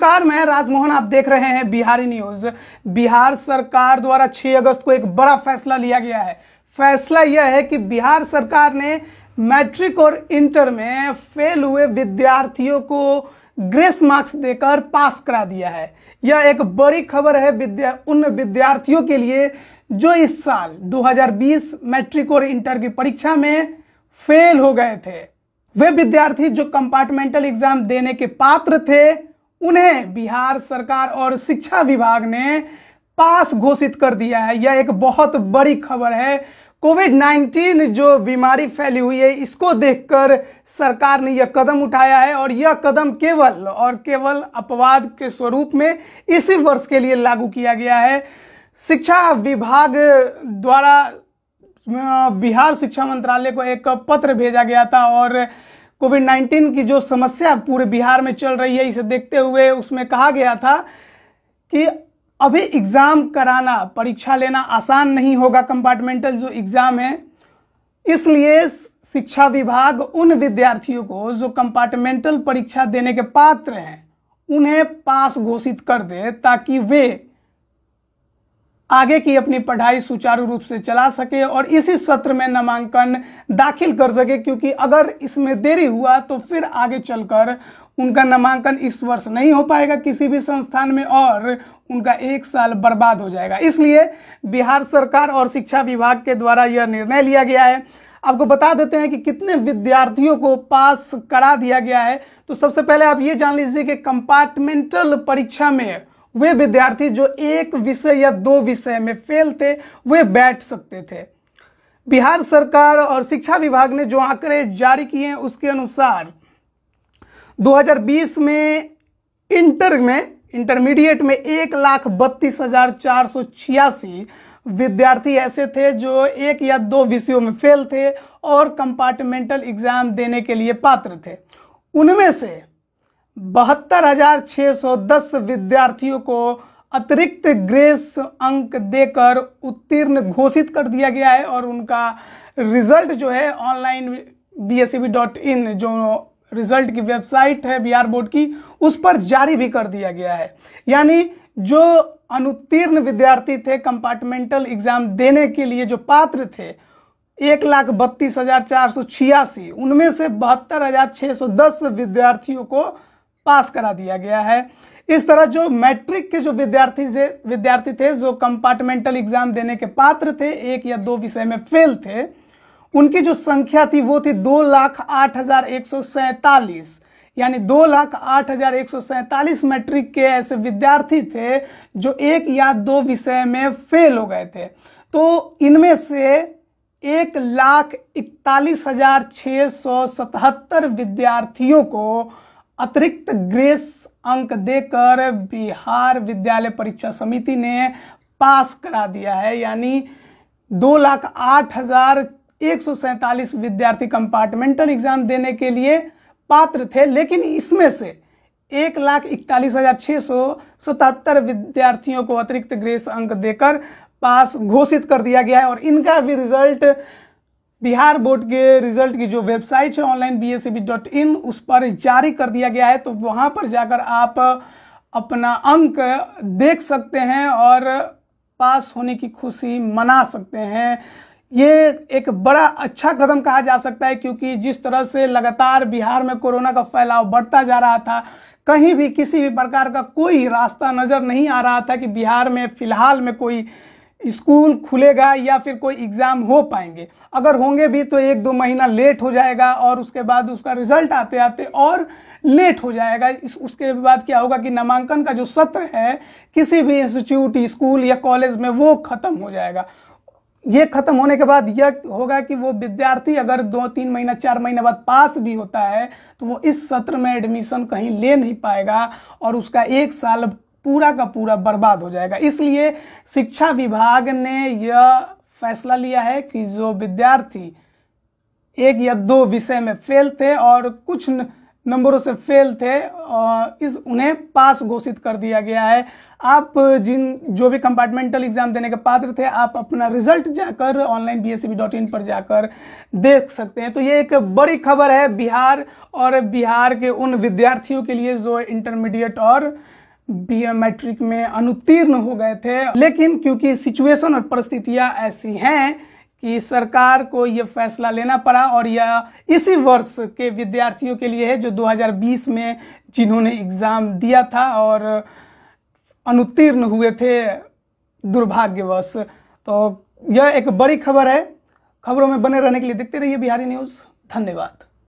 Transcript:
नमस्कार मैं राजमोहन आप देख रहे हैं बिहारी न्यूज बिहार सरकार द्वारा 6 अगस्त को एक बड़ा फैसला लिया गया है फैसला यह है कि बिहार सरकार ने मैट्रिक और इंटर में फेल हुए विद्यार्थियों को ग्रेस मार्क्स देकर पास करा दिया है यह एक बड़ी खबर है विद्या उन विद्यार्थियों के लिए जो इस साल 2020 मैट्रिक और इंटर की परीक्षा में फेल हो गए थे वे विद्यार्थी जो कंपार्टमेंटल एग्जाम देने के पात्र थे उन्हें बिहार सरकार और शिक्षा विभाग ने पास घोषित कर दिया है यह एक बहुत बड़ी खबर है कोविड 19 जो बीमारी फैली हुई है इसको देखकर सरकार ने यह कदम उठाया है और यह कदम केवल और केवल अपवाद के स्वरूप में इसी वर्ष के लिए लागू किया गया है शिक्षा विभाग द्वारा बिहार शिक्षा मंत्रालय को एक पत्र भेजा गया था और कोविड 19 की जो समस्या पूरे बिहार में चल रही है इसे देखते हुए उसमें कहा गया था कि अभी एग्ज़ाम कराना परीक्षा लेना आसान नहीं होगा कंपार्टमेंटल जो एग्ज़ाम है इसलिए शिक्षा विभाग उन विद्यार्थियों को जो कंपार्टमेंटल परीक्षा देने के पात्र हैं उन्हें पास घोषित कर दे ताकि वे आगे की अपनी पढ़ाई सुचारू रूप से चला सके और इसी सत्र में नामांकन दाखिल कर सके क्योंकि अगर इसमें देरी हुआ तो फिर आगे चलकर उनका नामांकन इस वर्ष नहीं हो पाएगा किसी भी संस्थान में और उनका एक साल बर्बाद हो जाएगा इसलिए बिहार सरकार और शिक्षा विभाग के द्वारा यह निर्णय लिया गया है आपको बता देते हैं कि कितने विद्यार्थियों को पास करा दिया गया है तो सबसे पहले आप ये जान लीजिए कि कंपार्टमेंटल परीक्षा में वे विद्यार्थी जो एक विषय या दो विषय में फेल थे वे बैठ सकते थे बिहार सरकार और शिक्षा विभाग ने जो आंकड़े जारी किए हैं उसके अनुसार 2020 में इंटर में इंटरमीडिएट में एक लाख बत्तीस हजार चार सौ छियासी विद्यार्थी ऐसे थे जो एक या दो विषयों में फेल थे और कंपार्टमेंटल एग्जाम देने के लिए पात्र थे उनमें से बहत्तर हजार सौ दस विद्यार्थियों को अतिरिक्त ग्रेस अंक देकर उत्तीर्ण घोषित कर दिया गया है और उनका रिजल्ट जो है online B S dot in जो रिजल्ट की वेबसाइट है बिहार बोर्ड की उस पर जारी भी कर दिया गया है यानी जो अनुत्तीर्ण विद्यार्थी थे कंपार्टमेंटल एग्जाम देने के लिए जो पात्र थे एक लाख बत्तीस हजार चार सौ छियासी उनमें से बहत्तर हजार छः सौ दस विद्यार्थियों को पास करा दिया गया है इस तरह जो मैट्रिक के जो विद्यार्थी विद्यार्थी थे जो कंपार्टमेंटल एग्जाम देने के पात्र थे एक या दो विषय में फेल थे उनकी जो संख्या थी वो थी दो लाख आठ हजार एक सौ सैतालीस यानी दो लाख आठ हजार एक सौ सैतालीस मैट्रिक के ऐसे विद्यार्थी थे जो एक या दो विषय में फेल हो गए थे तो इनमें से एक लाख इकतालीस हजार छः सौ सतहत्तर विद्यार्थियों को अतिरिक्त ग्रेस अंक देकर बिहार विद्यालय परीक्षा समिति ने पास करा दिया है यानी दो लाख आठ हजार एक सौ सैंतालीस विद्यार्थी कंपार्टमेंटल एग्जाम देने के लिए पात्र थे लेकिन इसमें से एक लाख इकतालीस हजार छः सौ सतहत्तर विद्यार्थियों को अतिरिक्त ग्रेस अंक देकर पास घोषित कर दिया गया है और इनका भी रिजल्ट बिहार बोर्ड के रिजल्ट की जो वेबसाइट है ऑनलाइन बी e उस पर जारी कर दिया गया है तो वहाँ पर जाकर आप अपना अंक देख सकते हैं और पास होने की खुशी मना सकते हैं ये एक बड़ा अच्छा कदम कहा जा सकता है क्योंकि जिस तरह से लगातार बिहार में कोरोना का फैलाव बढ़ता जा रहा था कहीं भी किसी भी प्रकार का कोई रास्ता नज़र नहीं आ रहा था कि बिहार में फिलहाल में कोई स्कूल खुलेगा या फिर कोई एग्ज़ाम हो पाएंगे अगर होंगे भी तो एक दो महीना लेट हो जाएगा और उसके बाद उसका रिजल्ट आते आते और लेट हो जाएगा इस उसके बाद क्या होगा कि नामांकन का जो सत्र है किसी भी इंस्टीट्यूट स्कूल या कॉलेज में वो ख़त्म हो जाएगा ये खत्म होने के बाद यह होगा कि वो विद्यार्थी अगर दो तीन महीना चार महीने बाद पास भी होता है तो वो इस सत्र में एडमिशन कहीं ले नहीं पाएगा और उसका एक साल पूरा का पूरा बर्बाद हो जाएगा इसलिए शिक्षा विभाग ने यह फैसला लिया है कि जो विद्यार्थी एक या दो विषय में फेल थे और कुछ नंबरों से फेल थे इस उन्हें पास घोषित कर दिया गया है आप जिन जो भी कंपार्टमेंटल एग्जाम देने के पात्र थे आप अपना रिजल्ट जाकर ऑनलाइन बी e पर जाकर देख सकते हैं तो ये एक बड़ी खबर है बिहार और बिहार के उन विद्यार्थियों के लिए जो इंटरमीडिएट और मैट्रिक में अनुत्तीर्ण हो गए थे लेकिन क्योंकि सिचुएशन और परिस्थितियां ऐसी हैं कि सरकार को यह फैसला लेना पड़ा और यह इसी वर्ष के विद्यार्थियों के लिए है जो 2020 में जिन्होंने एग्ज़ाम दिया था और अनुत्तीर्ण हुए थे दुर्भाग्यवश तो यह एक बड़ी खबर है खबरों में बने रहने के लिए देखते रहिए बिहारी न्यूज़ धन्यवाद